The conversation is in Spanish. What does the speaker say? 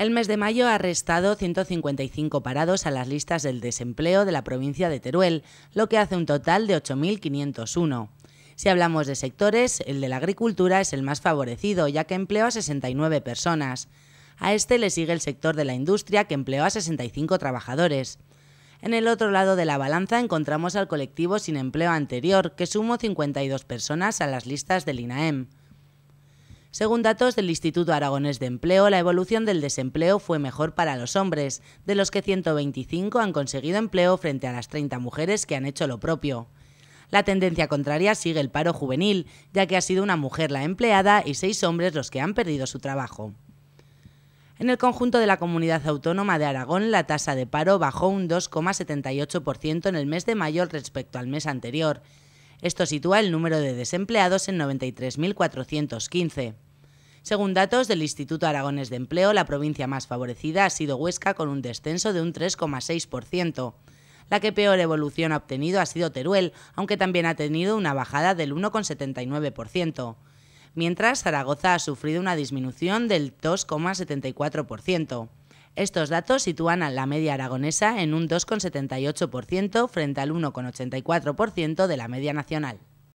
El mes de mayo ha restado 155 parados a las listas del desempleo de la provincia de Teruel, lo que hace un total de 8.501. Si hablamos de sectores, el de la agricultura es el más favorecido, ya que empleó a 69 personas. A este le sigue el sector de la industria, que empleó a 65 trabajadores. En el otro lado de la balanza encontramos al colectivo sin empleo anterior, que sumó 52 personas a las listas del INAEM. Según datos del Instituto Aragonés de Empleo, la evolución del desempleo fue mejor para los hombres, de los que 125 han conseguido empleo frente a las 30 mujeres que han hecho lo propio. La tendencia contraria sigue el paro juvenil, ya que ha sido una mujer la empleada y seis hombres los que han perdido su trabajo. En el conjunto de la comunidad autónoma de Aragón, la tasa de paro bajó un 2,78% en el mes de mayo respecto al mes anterior. Esto sitúa el número de desempleados en 93.415. Según datos del Instituto Aragones de Empleo, la provincia más favorecida ha sido Huesca con un descenso de un 3,6%. La que peor evolución ha obtenido ha sido Teruel, aunque también ha tenido una bajada del 1,79%, mientras Zaragoza ha sufrido una disminución del 2,74%. Estos datos sitúan a la media aragonesa en un 2,78% frente al 1,84% de la media nacional.